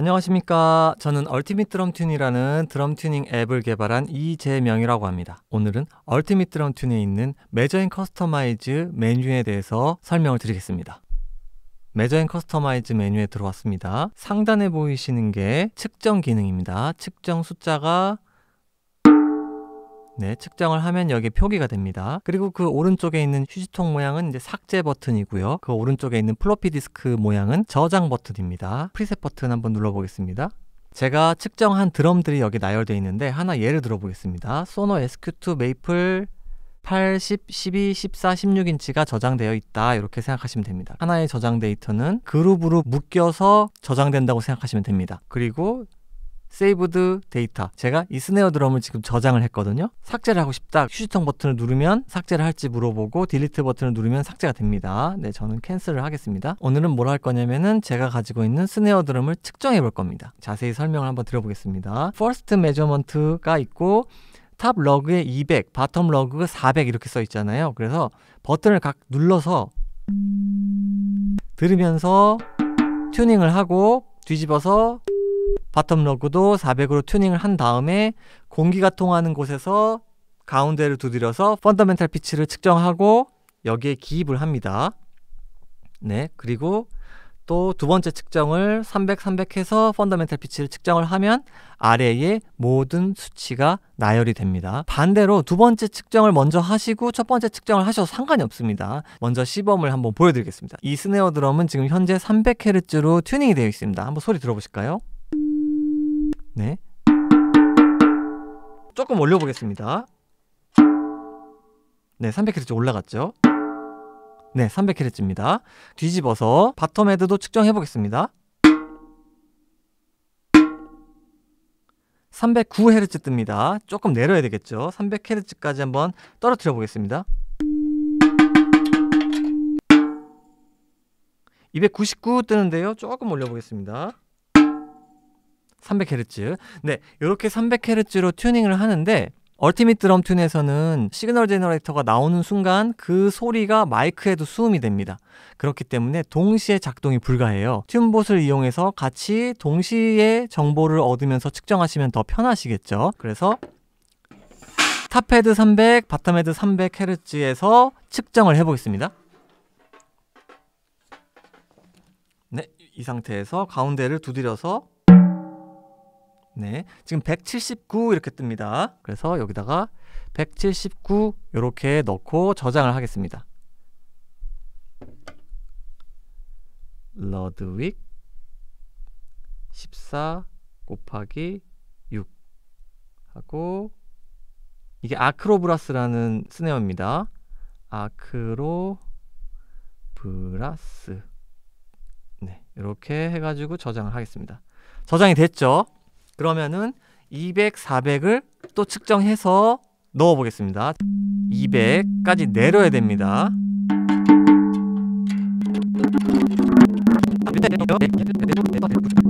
안녕하십니까. 저는 얼티밋 드럼튠이라는 드럼튜닝 앱을 개발한 이재명이라고 합니다. 오늘은 얼티밋 드럼튠에 있는 메저 앤 커스터마이즈 메뉴에 대해서 설명을 드리겠습니다. 메저 앤 커스터마이즈 메뉴에 들어왔습니다. 상단에 보이시는 게 측정 기능입니다. 측정 숫자가 네, 측정을 하면 여기 표기가 됩니다. 그리고 그 오른쪽에 있는 휴지통 모양은 이제 삭제 버튼이고요. 그 오른쪽에 있는 플로피 디스크 모양은 저장 버튼입니다. 프리셋 버튼 한번 눌러보겠습니다. 제가 측정한 드럼들이 여기 나열되어 있는데 하나 예를 들어보겠습니다. 소너 SQ2 메이플 80, 12, 14, 16인치가 저장되어 있다 이렇게 생각하시면 됩니다. 하나의 저장 데이터는 그룹으로 묶여서 저장된다고 생각하시면 됩니다. 그리고 세이브드 데이터 제가 이 스네어 드럼을 지금 저장을 했거든요 삭제를 하고 싶다 휴지통 버튼을 누르면 삭제를 할지 물어보고 딜리트 버튼을 누르면 삭제가 됩니다 네 저는 캔슬을 하겠습니다 오늘은 뭘 할 거냐면은 제가 가지고 있는 스네어 드럼을 측정해 볼 겁니다 자세히 설명을 한번 드려보겠습니다 퍼스트 메저먼트가 있고 탑 러그에 200 바텀 러그가 400 이렇게 써 있잖아요 그래서 버튼을 각 눌러서 들으면서 튜닝을 하고 뒤집어서 바텀 러그도 400으로 튜닝을 한 다음에 공기가 통하는 곳에서 가운데를 두드려서 펀더멘탈 피치를 측정하고 여기에 기입을 합니다. 네, 그리고 또 두 번째 측정을 300, 300 해서 펀더멘탈 피치를 측정을 하면 아래의 모든 수치가 나열이 됩니다. 반대로 두 번째 측정을 먼저 하시고 첫 번째 측정을 하셔도 상관이 없습니다. 먼저 시범을 한번 보여드리겠습니다. 이 스네어 드럼은 지금 현재 300Hz로 튜닝이 되어 있습니다. 한번 소리 들어보실까요? 네. 조금 올려보겠습니다. 네, 300Hz 올라갔죠? 네, 300Hz입니다. 뒤집어서 바텀 헤드도 측정해 보겠습니다. 309Hz 뜹니다. 조금 내려야 되겠죠? 300Hz까지 한번 떨어뜨려 보겠습니다. 299 뜨는데요. 조금 올려 보겠습니다. 300Hz. 네, 이렇게 300Hz로 튜닝을 하는데 얼티밋 드럼 튠에서는 시그널 제너레이터가 나오는 순간 그 소리가 마이크에도 수음이 됩니다. 그렇기 때문에 동시에 작동이 불가해요. 튠봇을 이용해서 같이 동시에 정보를 얻으면서 측정하시면 더 편하시겠죠. 그래서 탑헤드 300, 바텀헤드 300Hz에서 측정을 해보겠습니다. 네, 이 상태에서 가운데를 두드려서 네, 지금 179 이렇게 뜹니다. 그래서 여기다가 179 이렇게 넣고 저장을 하겠습니다. 러드윅 14 곱하기 6 하고 이게 아크로브라스라는 스네어입니다. 아크로브라스 네, 이렇게 해가지고 저장을 하겠습니다. 저장이 됐죠? 그러면은 200, 400을 또 측정해서 넣어 보겠습니다. 200까지 내려야 됩니다.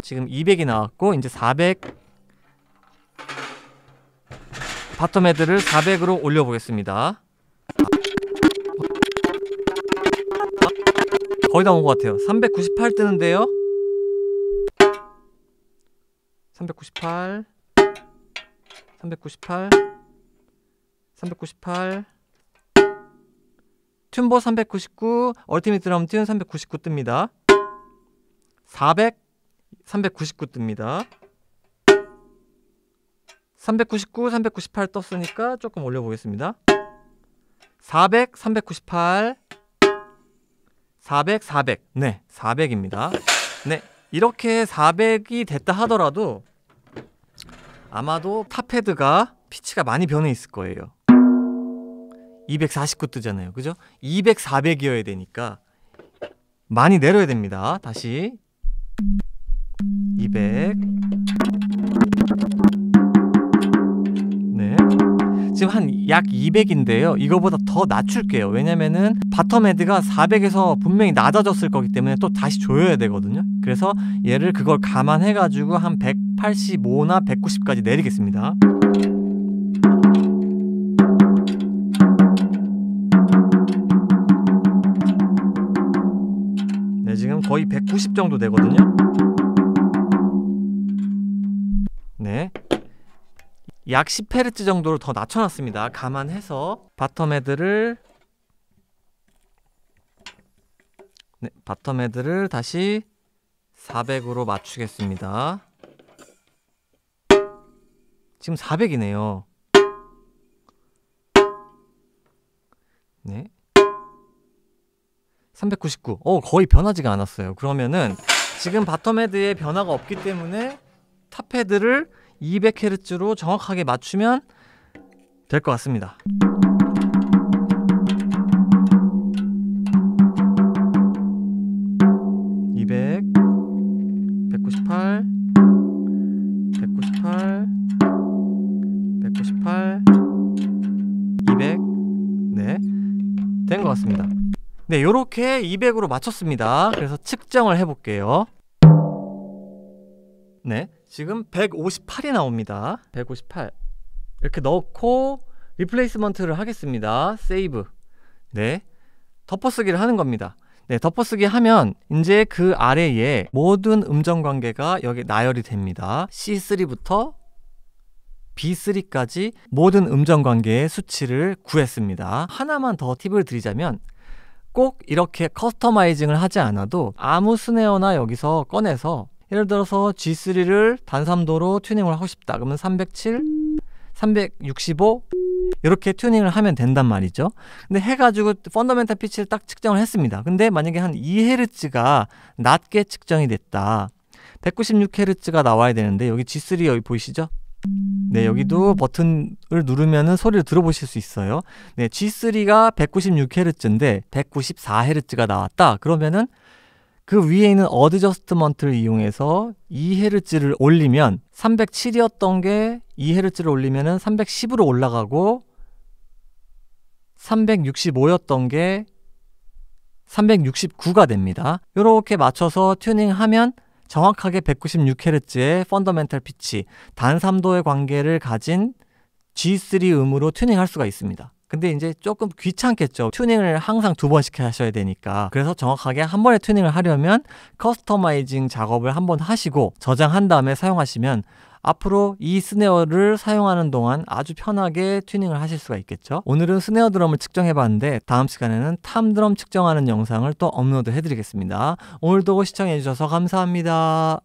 지금 200이 나왔고 이제 400 바텀 헤드를 400으로 올려 보겠습니다. 거의 다 온 것 같아요. 398 뜨는데요. 398 398 398 튠보 399 얼티밋 드럼 튠 399 뜹니다 400 399 뜹니다 399 398 떴으니까 조금 올려보겠습니다 400 398 400 400네 400입니다 네 이렇게 400이 됐다 하더라도 아마도 탑헤드가 피치가 많이 변해 있을 거예요 249 뜨잖아요 그죠? 200, 400이어야 되니까 많이 내려야 됩니다 다시 200 네. 지금 한 약 200인데요 이거보다 더 낮출게요 왜냐면은 바텀 헤드가 400에서 분명히 낮아졌을 거기 때문에 또 다시 조여야 되거든요 그래서 얘를 그걸 감안해 가지고 한 100, 85나 190까지 내리겠습니다. 네, 지금 거의 190 정도 되거든요. 네. 약 10Hz 정도로 더 낮춰놨습니다. 감안해서 바텀 헤드를 네, 바텀 헤드를 다시 400으로 맞추겠습니다. 지금 400이네요. 네. 399. 어, 거의 변하지가 않았어요. 그러면은 지금 바텀 헤드에 변화가 없기 때문에 탑 헤드를 200Hz로 정확하게 맞추면 될 것 같습니다. 178 200 네. 된 것 같습니다. 네, 요렇게 200으로 맞췄습니다. 그래서 측정을 해 볼게요. 네. 지금 158이 나옵니다. 158. 이렇게 넣고 리플레이스먼트를 하겠습니다. 세이브. 네. 덮어쓰기를 하는 겁니다. 네, 덮어쓰기 하면 이제 그 아래에 모든 음정 관계가 여기 나열이 됩니다. C3부터 B3까지 모든 음정 관계의 수치를 구했습니다. 하나만 더 팁을 드리자면 꼭 이렇게 커스터마이징을 하지 않아도 아무 스네어나 여기서 꺼내서 예를 들어서 G3를 단삼도로 튜닝을 하고 싶다. 그러면 307, 365 이렇게 튜닝을 하면 된단 말이죠. 근데 해가지고 펀더멘탈 피치를 딱 측정을 했습니다. 근데 만약에 한 2Hz가 낮게 측정이 됐다. 196Hz가 나와야 되는데 여기 G3 여기 보이시죠? 네, 여기도 음. 버튼을 누르면은 소리를 들어보실 수 있어요. 네, G3가 196Hz인데 194Hz가 나왔다. 그러면은 그 위에 있는 어드저스트먼트를 이용해서 2Hz를 올리면 307이었던 게 2Hz를 올리면은 310으로 올라가고 365였던 게 369가 됩니다. 이렇게 맞춰서 튜닝하면 정확하게 196Hz의 펀더멘탈 피치, 단 3도의 관계를 가진 G3 음으로 튜닝할 수가 있습니다. 근데 이제 조금 귀찮겠죠. 튜닝을 항상 두 번씩 하셔야 되니까. 그래서 정확하게 한 번에 튜닝을 하려면 커스터마이징 작업을 한 번 하시고 저장한 다음에 사용하시면 앞으로 이 스네어를 사용하는 동안 아주 편하게 튜닝을 하실 수가 있겠죠. 오늘은 스네어 드럼을 측정해봤는데 다음 시간에는 탐 드럼 측정하는 영상을 또 업로드 해드리겠습니다. 오늘도 시청해주셔서 감사합니다.